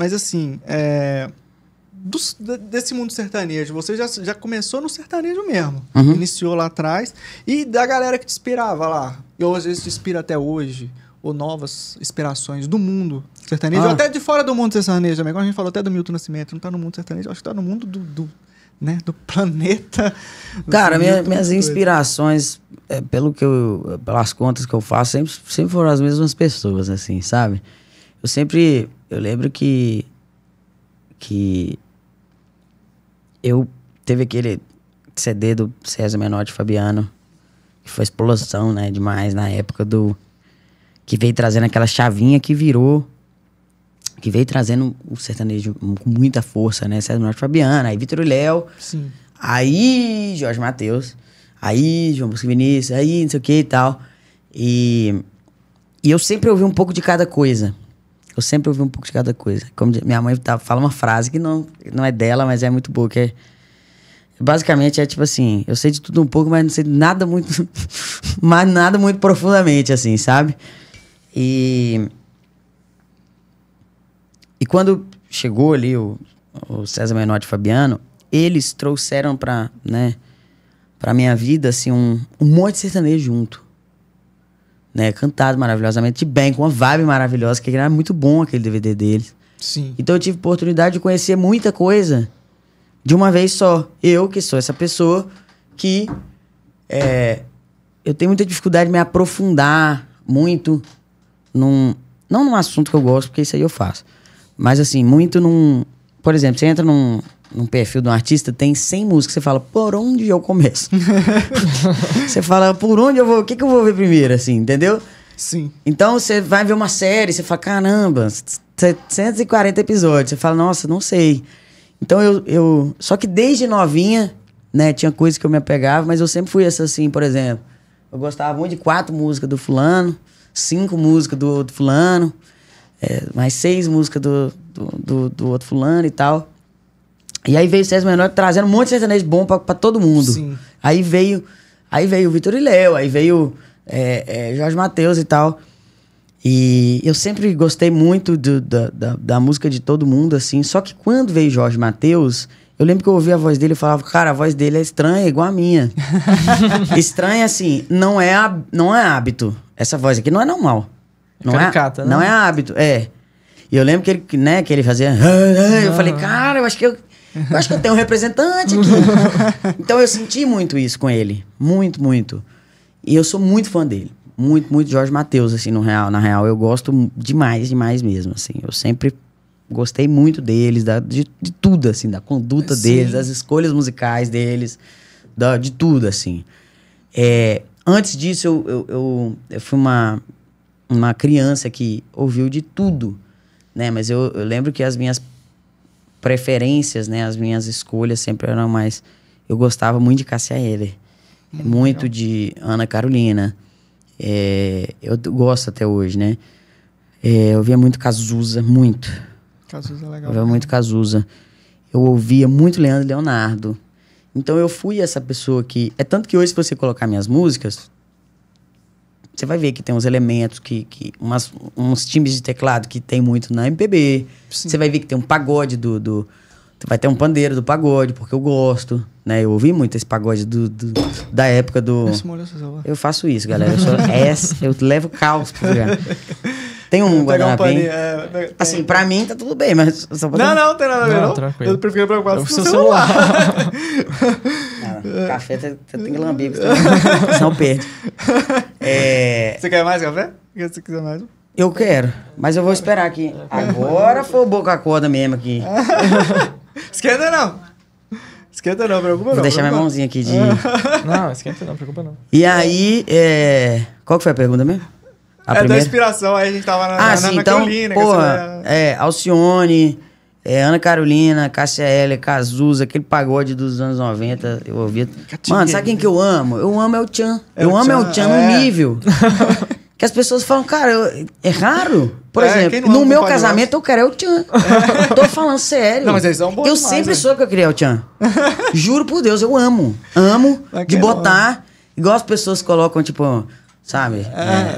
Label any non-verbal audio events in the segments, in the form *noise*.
Mas assim, é, do, desse mundo sertanejo, você já, já começou no sertanejo mesmo. Uhum. Iniciou lá atrás. E da galera que te inspirava lá. E às vezes te inspira até hoje. Ou novas inspirações do mundo sertanejo. Ah. Ou até de fora do mundo sertanejo também. Agora a gente falou até do Milton Nascimento. Não tá no mundo sertanejo, acho que tá no mundo do, do né, do planeta. Do Cara, assim, minha, minhas inspirações, é, pelo que eu, pelas contas que eu faço, sempre, sempre foram as mesmas pessoas, assim, sabe? Eu sempre eu lembro que. Que. Eu. Teve aquele CD do César Menotti Fabiano, que foi explosão, né? Demais na época do. Que veio trazendo aquela chavinha que virou. Que veio trazendo o sertanejo com muita força, né? César Menotti Fabiano, aí Vitor e Léo. Sim. Aí Jorge Matheus. Aí João Bosco Vinícius. Aí não sei o que e tal. E. E eu sempre ouvi um pouco de cada coisa. Eu sempre ouvi um pouco de cada coisa. Como minha mãe tá, fala uma frase que não, não é dela, mas é muito boa, que é, basicamente é tipo assim, eu sei de tudo um pouco, mas não sei de nada muito, *laughs* mas nada muito profundamente, assim, sabe? E e quando chegou ali o, o César Menotti e Fabiano, eles trouxeram para né, para minha vida assim um, um monte de sertanejo junto né? Cantado maravilhosamente bem, com uma vibe maravilhosa, que era muito bom aquele DVD deles. Sim. Então eu tive oportunidade de conhecer muita coisa de uma vez só. Eu, que sou essa pessoa que é, eu tenho muita dificuldade de me aprofundar muito num. Não num assunto que eu gosto, porque isso aí eu faço. Mas assim, muito num, por exemplo, você entra num, num perfil de um artista, tem 100 músicas. Você fala, por onde eu começo? *laughs* você fala, por onde eu vou? O que, que eu vou ver primeiro, assim, entendeu? Sim. Então você vai ver uma série, você fala, caramba, 740 episódios. Você fala, nossa, não sei. Então eu. eu... Só que desde novinha, né, tinha coisas que eu me apegava, mas eu sempre fui essa assim, por exemplo. Eu gostava muito de quatro músicas do fulano, cinco músicas do outro fulano, é, mais seis músicas do, do, do, do outro fulano e tal. E aí veio o César Menor trazendo um monte de sertanejo bom pra, pra todo mundo. Sim. Aí veio. Aí veio o Vitor Ileu, aí veio é, é, Jorge Matheus e tal. E eu sempre gostei muito do, da, da, da, música de todo mundo, assim. Só que quando veio Jorge Matheus, eu lembro que eu ouvi a voz dele e falava, cara, a voz dele é estranha, igual a minha. *laughs* estranha, assim, não é, não é hábito. Essa voz aqui não é normal. É não é caricata, é, né? Não é hábito, é. E eu lembro que ele, né, que ele fazia. Eu falei, cara, eu acho que eu, eu acho que eu tenho um representante aqui. *laughs* então eu senti muito isso com ele. Muito, muito. E eu sou muito fã dele. Muito, muito Jorge Matheus, assim, no real. Na real, eu gosto demais, demais mesmo, assim. Eu sempre gostei muito deles, da, de, de tudo, assim, da conduta Sim. deles, das escolhas musicais deles, da, de tudo, assim. É, antes disso, eu, eu, eu, eu fui uma, uma criança que ouviu de tudo né? Mas eu, eu lembro que as minhas preferências, né? As minhas escolhas sempre eram mais. Eu gostava muito de Cássia Eller, hum, muito, de Ana Carolina. É, eu gosto até hoje, né? É, eu via muito Cazuza, muito. Cazuza é legal. Eu via muito Cazuza. Eu ouvia muito Leandro Leonardo. Então eu fui essa pessoa que. É tanto que hoje, se você colocar minhas músicas, você vai ver que tem uns elementos que. que umas, uns times de teclado que tem muito na MPB. Você vai ver que tem um pagode do, do. Vai ter um pandeiro do pagode, porque eu gosto, né? Eu ouvi muito esse pagode do, do da época do. É eu faço isso, galera. Eu, sou *laughs* S, eu levo caos pro lugar. Tem um guardanapinho? Um é, assim, pra mim tá tudo bem, mas... Não, não, não, tem nada a ver, não. não. Eu prefiro preocupado com o seu celular. celular. *laughs* É. Café tá, tá, tem que lamber, *laughs* *laughs* senão perde. É... Você quer mais café? você quiser mais. Eu quero, mas eu vou esperar aqui. Agora foi o boca corda mesmo aqui. *laughs* esquenta não. Esquenta não, preocupa não. Vou deixar preocupa. minha mãozinha aqui de. Não, esquenta não, preocupa não. E aí, é... qual que foi a pergunta mesmo? A é primeira? da inspiração, aí a gente tava na, ah, na, sim, na então, Porra, é, Alcione, é, Ana Carolina, Cássia Heller, Cazuza, aquele pagode dos anos 90, eu ouvia. Mano, sabe quem que eu amo? Eu amo é o Tchan. É eu o amo Chan, é o Tchan é. num nível *laughs* que as pessoas falam, cara, eu, é raro. Por é, exemplo, no meu casamento eu quero é o Tchan. É. Tô falando sério. Não, mas eles são bons Eu demais, sempre soube que eu queria o Tchan. *laughs* Juro por Deus, eu amo. Amo de botar. Igual as pessoas colocam, tipo, Sabe? É.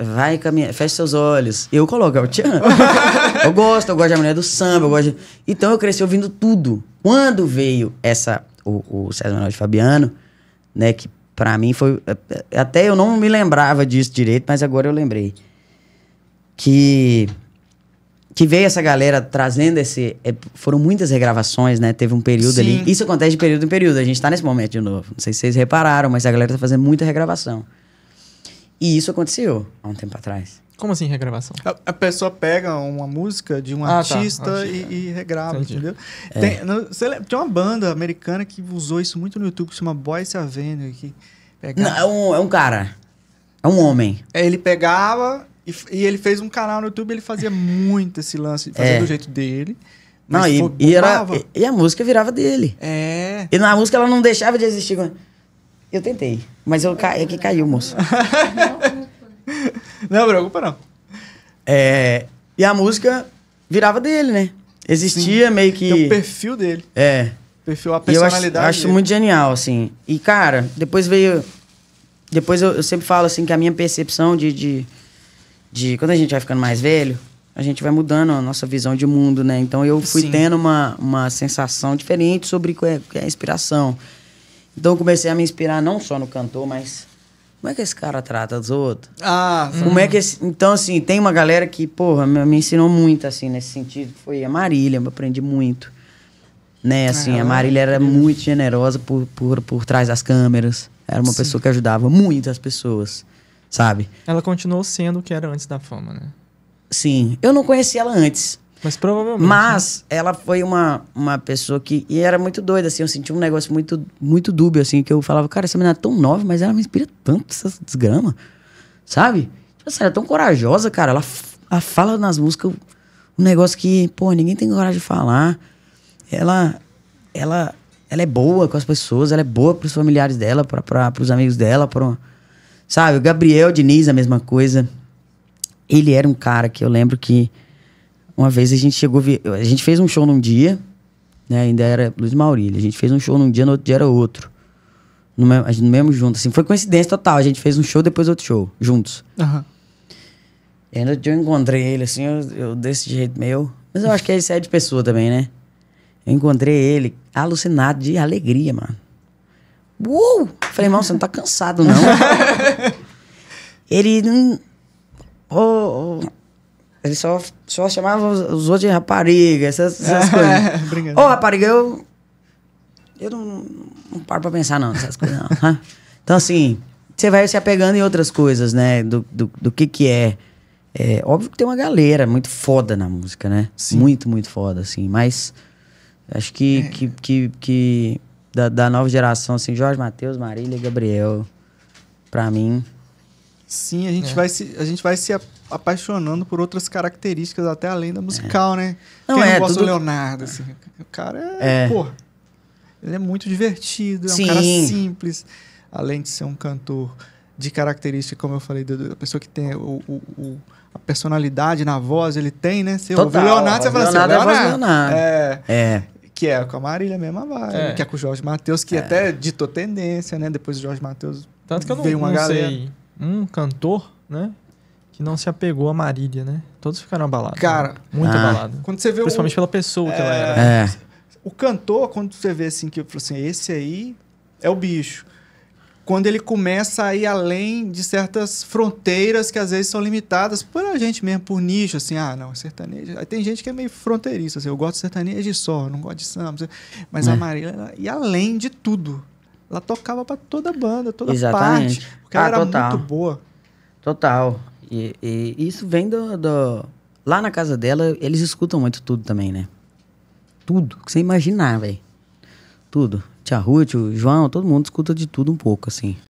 é. Vai caminhar, fecha seus olhos. Eu coloco, eu é tchan. *laughs* eu gosto, eu gosto da mulher do samba, eu gosto de... Então eu cresci ouvindo tudo. Quando veio essa, o, o César Manuel de Fabiano, né, que para mim foi... É, até eu não me lembrava disso direito, mas agora eu lembrei. Que que veio essa galera trazendo esse. É, foram muitas regravações, né? Teve um período Sim. ali. Isso acontece de período em período, a gente tá nesse momento de novo. Não sei se vocês repararam, mas a galera tá fazendo muita regravação. E isso aconteceu há um tempo atrás. Como assim regravação? A, a pessoa pega uma música de um ah, tá. artista ah, tá. e, e, regrava, Entendi. entendeu? É. Tem, no, tem, uma banda americana que usou isso muito no YouTube, que se chama Boyce Avenue. Que pegava... Não, é, um, é um cara. É um homem. É, ele pegava e, e, ele fez um canal no YouTube, ele fazia muito esse lance, fazia é. do jeito dele. Não, e, e, era, e, a música virava dele. É. E na música ela não deixava de existir. Eu tentei, mas eu ca... é que caiu, moço. *laughs* não preocupa, não. É, e a música virava dele, né? Existia Sim. meio que. Tem o perfil dele. É. O perfil, a personalidade. eu acho, acho muito genial, assim. E, cara, depois veio. Depois eu, eu, sempre falo, assim, que a minha percepção de, de, de. Quando a gente vai ficando mais velho, a gente vai mudando a nossa visão de mundo, né? Então eu fui Sim. tendo uma, uma sensação diferente sobre o que é, que é inspiração. Então eu comecei a me inspirar não só no cantor, mas como é que esse cara trata os outros? Ah, sim. como é que esse... Então, assim, tem uma galera que, porra, me ensinou muito, assim, nesse sentido. Foi a Marília, eu aprendi muito. Né, assim, ah, a é Marília era muito generosa por, por, por trás das câmeras. Era uma sim. pessoa que ajudava muitas pessoas, sabe? Ela continuou sendo o que era antes da fama, né? Sim. Eu não conheci ela antes. Mas provavelmente. Né? Mas né? ela foi uma, uma pessoa que. E era muito doida, assim. Eu senti um negócio muito, muito dúbio, assim. Que eu falava, cara, essa menina é tão nova, mas ela me inspira tanto, essa desgrama. Sabe? Tipo assim, ela é tão corajosa, cara. Ela, ela fala nas músicas um negócio que, pô, ninguém tem coragem de falar. Ela. Ela. Ela é boa com as pessoas, ela é boa pros familiares dela, pra, pra, pros amigos dela, pra, sabe? O Gabriel Diniz, a mesma coisa. Ele era um cara que eu lembro que uma vez a gente chegou, a gente fez um show num dia, né? Ainda era Luiz Maurílio. A gente fez um show num dia, no outro dia era outro. No mesmo, no mesmo junto, assim. Foi coincidência total. A gente fez um show, depois outro show, juntos. Uhum. E ainda eu encontrei ele, assim, eu, eu, desse jeito meu. Mas eu acho que ele sai de pessoa também, né? Eu encontrei ele alucinado de alegria, mano. Uou! Falei, irmão, você não tá cansado, não. *laughs* ele não. Oh, oh ele só, só chamava os outros de rapariga, essas, essas *laughs* coisas. É, Ô, oh, rapariga, eu. Eu não, não paro pra pensar, não, essas coisas, não. Né? então, assim, você vai se apegando em outras coisas, né? Do, do, do que que é. É óbvio que tem uma galera muito foda na música, né? Sim. Muito, muito foda, assim. Mas acho que, é. que, que, que da, da, nova geração, assim, Jorge Matheus, Marília e Gabriel, pra mim. Sim, a gente, é. vai, se, a gente vai se apaixonando por outras características, até além da é. musical, é. né? Não, Quem é, não gosta tudo... do Leonardo, assim. O cara é, é. Porra, ele é muito divertido, é Sim. um cara simples. Além de ser um cantor de característica, como eu falei, da pessoa que tem o, o, o a personalidade na voz, ele tem, né? Você Total, Leonardo, você fala Leonardo assim, Leonardo. É, Leonardo. é. é. Que é com a Marília mesma vai, é. que é com o Jorge Matheus, que é. até ditou tendência, né? Depois o Jorge Matheus. Tanto que eu não, veio uma não galera. sei um cantor, né? que não se apegou a Marília, né? Todos ficaram abalados. Né? Cara, né? muito ah. abalados. Quando você vê Principalmente o, pela pessoa é, que ela era. É. O cantor, quando você vê assim, que eu falo assim, esse aí é o bicho. Quando ele começa a ir além de certas fronteiras que às vezes são limitadas por a gente mesmo, por nicho, assim, ah, não, sertanejo. Aí tem gente que é meio fronteiriça, assim, eu gosto de sertanejo só, não gosto de samba. Mas é. a Marília ela ia além de tudo. Ela tocava para toda banda, toda Exatamente. parte. Porque ah, ela era total. muito boa. Total. E, e isso vem do, do, Lá na casa dela, eles escutam muito tudo também, né? Tudo que você imaginar, velho. Tudo. Tia Ruth, o João, todo mundo escuta de tudo um pouco, assim.